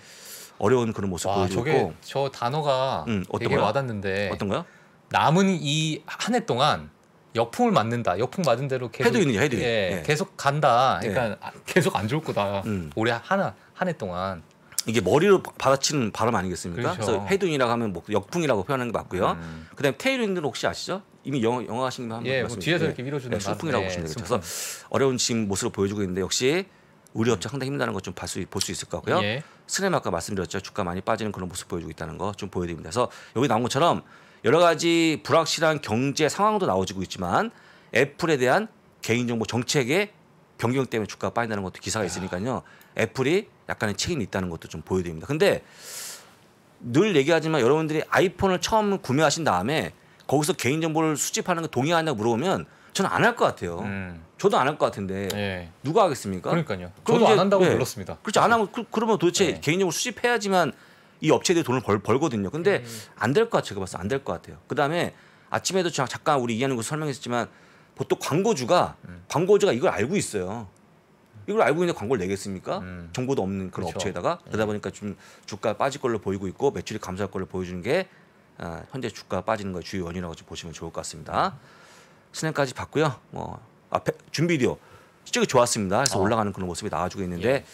어려운 그런 모습 보여주고 저게 저 단어가 음, 되게 거요? 와닿는데 어떤 거요? 남은 이 한 해 동안 역풍을 맞는다. 역풍 맞은 대로 계속 해도 있는 해도 예, 예. 계속 간다. 그러니까 예. 아, 계속 안 좋을 거다. 음. 올해 하나 한 해 동안 이게 머리로 받아치는 바람 아니겠습니까? 그렇죠. 그래서 헤드이라고 하면 뭐 역풍이라고 표현하는 게 맞고요. 음. 그다음에 테일윈드 혹시 아시죠? 이미 영어, 영어 하신는한 예, 뭐 뒤에서 이렇게 밀어주는 네, 예, 순풍이라고 보시면 되겠죠. 그래서 어려운 지금 모습을 보여주고 있는데 역시 우리 업체 상당히 힘든다는것좀볼수 볼수 있을 것 같고요. 예. 스마 아까 말씀드렸죠. 주가 많이 빠지는 그런 모습 보여주고 있다는 거 좀 보여드립니다. 그래서 여기 나온 것처럼 여러 가지 불확실한 경제 상황도 나오지고 있지만 애플에 대한 개인정보 정책의 변경 때문에 주가가 빠진다는 것도 기사가 있으니까요. 애플이 약간의 책임이 있다는 것도 좀 보여드립니다. 근데 늘 얘기하지만 여러분들이 아이폰을 처음 구매하신 다음에 거기서 개인 정보를 수집하는 거 동의하냐 물어보면 저는 안 할 것 같아요. 음. 저도 안 할 것 같은데 예. 누가 하겠습니까? 그러니까요. 저도 이제, 안 한다고 예. 불렀습니다. 그렇지 안 하면 그, 러면 도대체 예. 네. 개인 정보 수집해야지만 이 업체들이 돈을 벌, 벌거든요. 근데 음. 안될 것 같아요. 제가 봤을 때 안 될 것 같아요. 그다음에 아침에도 잠깐 우리 이하는 거 설명했지만 보통 광고주가 음. 광고주가 이걸 알고 있어요. 이걸 알고 있는데 광고를 내겠습니까? 음. 정보도 없는 그런 그렇죠. 업체에다가 그러다 네. 보니까 좀 주가 빠질 걸로 보이고 있고 매출이 감소할 걸로 보여주는 게 아, 현재 주가가 빠지는 거 주요 원인이라고 보시면 좋을 것 같습니다. 신행까지 봤고요. 뭐 앞에 준비디오 실적이 좋았습니다. 그래서 어. 올라가는 그런 모습이 나와주고 있는데 예.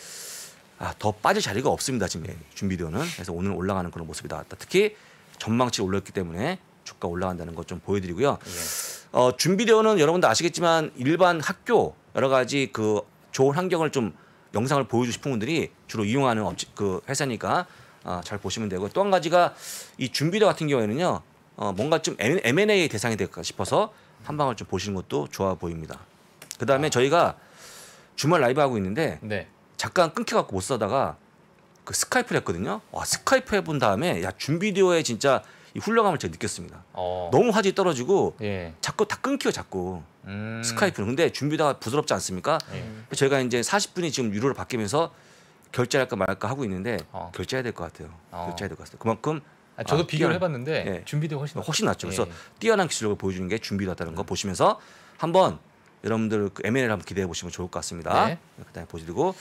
아, 더 빠질 자리가 없습니다. 지금 준비디오는 그래서 오늘 올라가는 그런 모습이 나왔다. 특히 전망치 올렸기 때문에 주가 올라간다는 것 좀 보여드리고요. 예. 어, 준비디오는 여러분도 아시겠지만 일반 학교 여러 가지 그 좋은 환경을 좀 영상을 보여주고 싶은 분들이 주로 이용하는 업체, 그 회사니까 아, 잘 보시면 되고 또 한 가지가 이 준비료 같은 경우에는요 어, 뭔가 좀 M&A 대상이 될까 싶어서 한 방을 좀 보시는 것도 좋아 보입니다. 그 다음에 아. 저희가 주말 라이브 하고 있는데 네. 잠깐 끊겨갖고 못 사다가 그 스카이프를 했거든요. 와 스카이프 해본 다음에 야 준비디오에 진짜 이 훌륭함을 제가 느꼈습니다. 어. 너무 화질이 떨어지고 예. 자꾸 다 끊겨 자꾸 음. 스카이프는 근데 준비가 부드럽지 않습니까? 예. 저희가 이제 40분이 지금 유료로 바뀌면서 결제할까 말까 하고 있는데 어. 결제해야 될 것 같아요. 어. 결제해야 될 것 같아요. 그만큼 아, 저도 아, 비교를 해봤는데 예. 준비도 훨씬 훨씬 낫죠. 네. 그래서 예. 뛰어난 기술력을 보여주는 게 준비도 낫다는 네. 거 보시면서 한번 여러분들 그 M&L 한번 기대해 보시면 좋을 것 같습니다. 그다음에 네. 보시고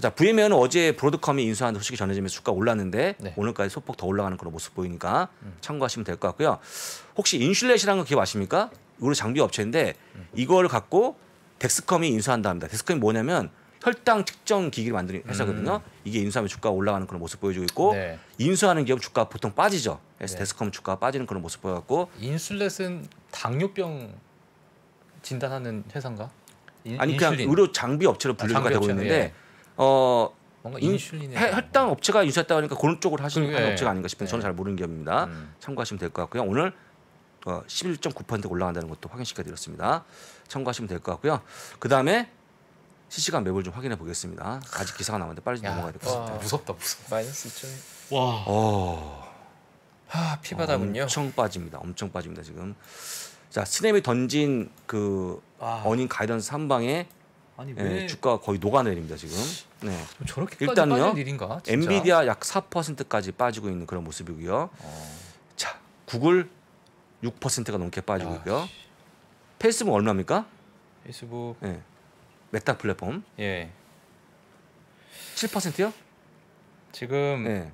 자 v m 웨어 어제 브로드컴이 인수한 소식이 전해지면서 주가 올랐는데 네. 오늘까지 소폭 더 올라가는 그런 모습 보이니까 음. 참고하시면 될 것 같고요. 혹시 인슐렛이라는 거 기억 아십니까? 우리 장비 업체인데 음. 이걸 갖고 덱스컴이 인수한다 합니다. 덱스컴이 뭐냐면 혈당 측정 기기를 만드는 음. 회사거든요. 음. 이게 인수하면 주가가 올라가는 그런 모습 보여주고 있고 네. 인수하는 기업 주가 보통 빠지죠. 그래서 네. 데스컴 주가가 빠지는 그런 모습 보여갖고 인슐렛은 당뇨병 진단하는 회사인가? 인, 아니 인슐린. 그냥 의료 장비 업체로 아, 분류가 되고 있는데 예. 어 뭔가 인슐린 혈당 업체가 인수했다 그러니까 그런 쪽으로 하시는 그, 그러니까 예. 업체가 아닌가 싶은데 예. 저는 잘 모르는 기업입니다. 음. 참고하시면 될 것 같고요. 오늘 어, 11.9% 올라간다는 것도 확인시켜 드렸습니다. 참고하시면 될 것 같고요. 그 다음에 실시간 맵을 좀 확인해 보겠습니다. 아직 기사가 남았는데 빨리 넘어가야 될 것 같아요. 무섭다 무섭다. 마이너스 2점. 와. 어. 하, 피바다군요. 엄청 빠집니다. 엄청 빠집니다 지금. 자 스냅이 던진 그 와. 어닝 가이던스 한 방에 아니, 예, 왜... 네, 주가 거의 녹아내립니다 지금. 네. 뭐 저렇게 일단은요. 일인가, 엔비디아 약 4%까지 빠지고 있는 그런 모습이고요. 어. 자 구글 6%가 넘게 빠지고 야, 아, 있고요. 페이스북 얼마입니까? 페이스북 네. 메타 플랫폼. 예. 7%요? 지금 예.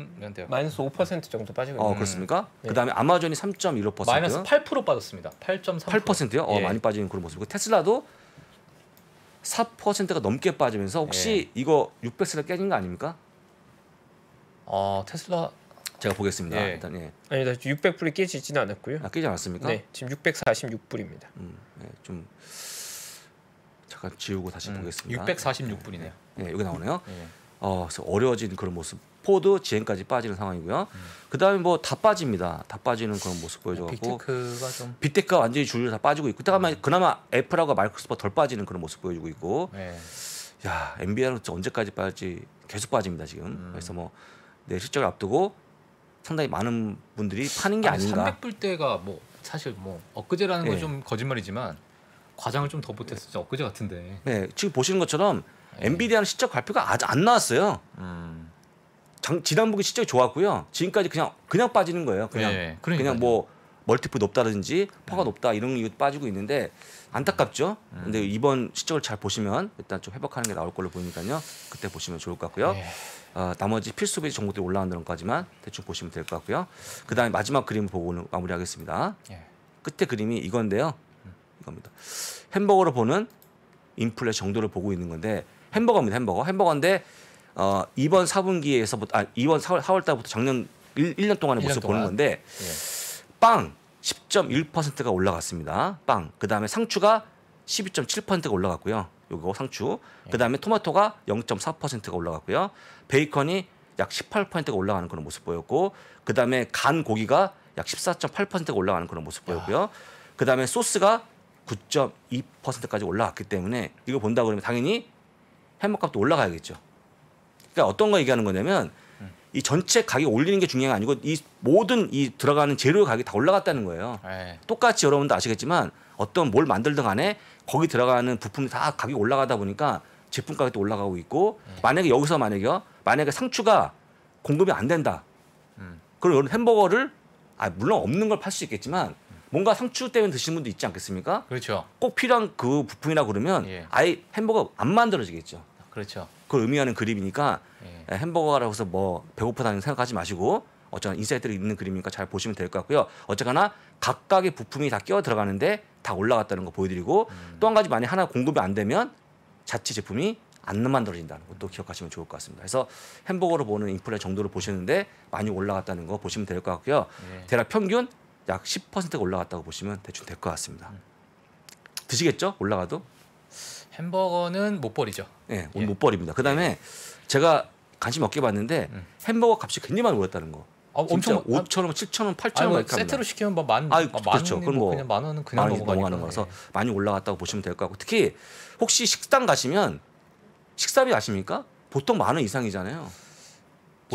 음, 마이너스 5% 정도 빠지고 있네 어, 그렇습니까? 음. 예. 그다음에 아마존이 3.15% 마이너스 8% 빠졌습니다. 8.3%. 8%요? 어, 예. 많이 빠지는 그런 모습이고 테슬라도 4%가 넘게 빠지면서 혹시 예. 이거 600세가 깨진 거 아닙니까? 아, 테슬라 제가 보겠습니다. 예. 일단 예. 아니, 600불이 깨지지는 않았고요. 아, 깨지 않았습니까? 네, 지금 646불입니다. 음, 네, 좀 잠깐 지우고 다시 음, 보겠습니다. 646분이네요. 네, 여기 나오네요. 네. 어, 그래서 어려워진 그런 모습. 포드 지행까지 빠지는 상황이고요. 음. 그다음에 뭐 다 빠집니다. 다 빠지는 그런 모습 보여줘갖고 네, 빅테크가 좀 빅테크가 완전히 줄을 다 빠지고 있고 그나마 음. 그나마 애플하고 마이크로소프트덜 빠지는 그런 모습 보여주고 있고. 네. 야, 엔비아는 언제까지 빠질지 계속 빠집니다 지금. 음. 그래서 뭐 내 실적을 앞두고 상당히 많은 분들이 파는 게 아니, 아닌가. 300불대가 뭐 사실 뭐 엊그제라는 건좀 예. 거짓말이지만 과장을 좀더 못했었죠. 엊그제 같은데. 네, 지금 보시는 것처럼 엔비디아는 네. 실적 발표가 아직 안 나왔어요. 음. 장, 지난번에 실적이 좋았고요. 지금까지 그냥 그냥 빠지는 거예요. 그냥 네, 그냥 뭐 멀티플 높다든지 퍼가 네. 높다 이런 이유 빠지고 있는데 안타깝죠. 음. 근데 이번 실적을 잘 보시면 일단 좀 회복하는 게 나올 걸로 보이니까요. 그때 보시면 좋을 것 같고요. 네. 어, 나머지 필수비 정보들이 올라온다는 것까지만 대충 보시면 될 것 같고요. 그다음에 마지막 그림 을 보고 마무리하겠습니다. 네. 끝에 그림이 이건데요. 겁니다. 햄버거로 보는 인플레 정도를 보고 있는 건데 햄버거입니다. 햄버거. 햄버거인데 어, 이번 4분기에서부터 아, 이번 4월 4월 달부터 작년 1, 1년 동안의 모습 동 보는 건데 예. 빵 10.1%가 올라갔습니다. 빵. 그다음에 상추가 12.7%가 올라갔고요. 요거 상추. 예. 그다음에 토마토가 0.4%가 올라갔고요. 베이컨이 약 18%가 올라가는 그런 모습 보였고 그다음에 간 고기가 약 14.8%가 올라가는 그런 모습 보였고요. 그다음에 소스가 9.2%까지 올라왔기 때문에 이거 본다 그러면 당연히 해먹값도 올라가야겠죠. 그러니까 어떤 거 얘기하는 거냐면 음. 이 전체 가격 올리는 게 중요한 게 아니고 이 모든 이 들어가는 재료 가격이 다 올라갔다는 거예요. 에이. 네. 똑같이 여러분도 아시겠지만 어떤 뭘 만들든 간에 거기 들어가는 부품이 다 가격이 올라가다 보니까 제품 가격도 올라가고 있고 음. 만약에 여기서 만약에요. 만약에 상추가 공급이 안 된다. 음. 그럼 여러분 햄버거를 아 물론 없는 걸 팔 수 있겠지만 뭔가 상추 때문에 드시는 분도 있지 않겠습니까? 그렇죠. 꼭 필요한 그부품이라 그러면 예. 아예 햄버거 안 만들어지겠죠. 그렇죠. 그걸 의미하는 그림이니까 예. 예 햄버거라고 해서 뭐 배고프다는 생각하지 마시고 어쨌든 인사이트를 있는 그림이니까 잘 보시면 될 것 같고요. 어쨌거나 각각의 부품이 다 끼어 들어가는데 다 올라갔다는 거 보여드리고 음. 또한 가지 만약 하나 공급이 안 되면 자체 제품이 안 만들어진다는 것도 기억하시면 좋을 것 같습니다. 그래서 햄버거로 보는 인플레 정도를 보셨는데 많이 올라갔다는 거 보시면 될 것 같고요. 네. 대략 평균 약 10%가 올라갔다고 보시면 대충 될 것 같습니다. 드시겠죠? 올라가도? 햄버거는 못 버리죠. 네, 예. 예. 못 버립니다. 그다음에 예. 제가 관심 없게 봤는데 음. 햄버거 값이 굉장히 많이 올랐다는 거. 아, 엄청 5천 원, 7천 원, 8천 원 이렇게 세트로 시키면 뭐만 아, 뭐 그렇죠. 뭐 그건 뭐 그냥 만 원은 그냥 넘어가는 예. 거라서 많이 올라갔다고 보시면 될 것 같고 특히 혹시 식당 가시면 식사비 아십니까? 보통 만 원 이상이잖아요.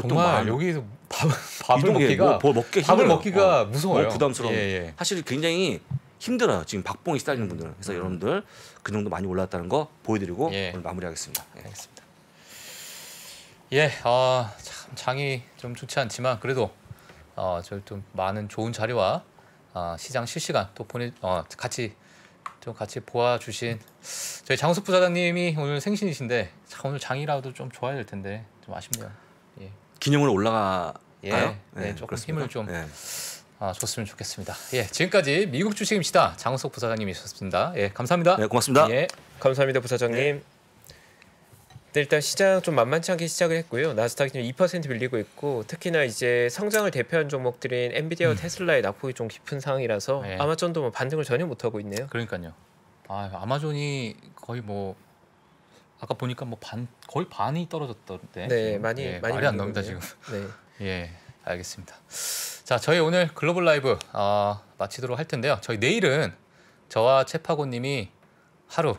정말 여기서 밥, 밥을 뭐 먹기가 뭐, 먹기 밥을 먹기가 어, 무서워요. 부담스러워. 예, 예. 사실 굉장히 힘들어요. 지금 박봉이 시달리는 분들 그래서 음. 여러분들 그 정도 많이 올라왔다는 거 보여드리고 예. 오늘 마무리하겠습니다. 예. 알겠습니다. 예, 어, 참 장이 좀 좋지 않지만 그래도 어, 저좀 많은 좋은 자료와 어, 아, 시장 실시간 또 보내 어, 같이 좀 같이 보아주신 저희 장수 부사장님이 오늘 생신이신데 참 오늘 장이라도 좀 좋아야 될 텐데 좀 아쉽네요. 예. 기념으로 올라가요? 예, 네, 네, 조금 그렇습니까? 힘을 좀 네. 아, 줬으면 좋겠습니다. 예, 지금까지 미국 주식입니다 장우석 부사장님이셨습니다. 예, 감사합니다. 네, 고맙습니다. 예, 감사합니다, 부사장님. 네. 일단 시장 좀 만만치 않게 시작을 했고요. 나스닥이 지금 2% 밀리고 있고 특히나 이제 성장을 대표한 종목들인 엔비디아와 음. 테슬라의 낙폭이 좀 깊은 상황이라서 네. 아마존도 뭐 반등을 전혀 못 하고 있네요. 그러니까요. 아, 아마존이 거의 뭐 아까 보니까 뭐반 거의 반이 떨어졌던데. 네, 많이 예, 많이 말이 안 나옵니다 지금. 네. 예, 알겠습니다. 자, 저희 오늘 글로벌 라이브 어, 마치도록 할 텐데요. 저희 내일은 저와 채파고님이 하루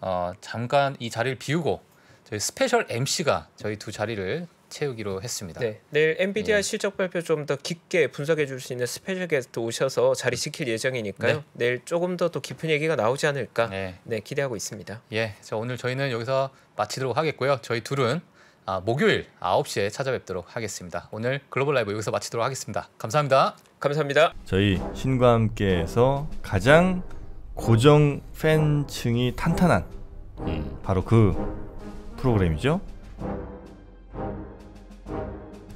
어, 잠깐 이 자리를 비우고 저희 스페셜 MC가 저희 두 자리를 채우기로 했습니다. 네, 내일 엔비디아 예. 실적 발표 좀 더 깊게 분석해 줄 수 있는 스페셜 게스트 오셔서 자리 음. 지킬 예정이니까요. 네. 내일 조금 더또 깊은 얘기가 나오지 않을까 네. 네. 기대하고 있습니다. 예, 자, 오늘 저희는 여기서 마치도록 하겠고요. 저희 둘은 아, 목요일 9시에 찾아뵙도록 하겠습니다. 오늘 글로벌 라이브 여기서 마치도록 하겠습니다. 감사합니다. 감사합니다. 저희 신과 함께에서 가장 고정 팬층이 탄탄한 음. 바로 그 프로그램이죠.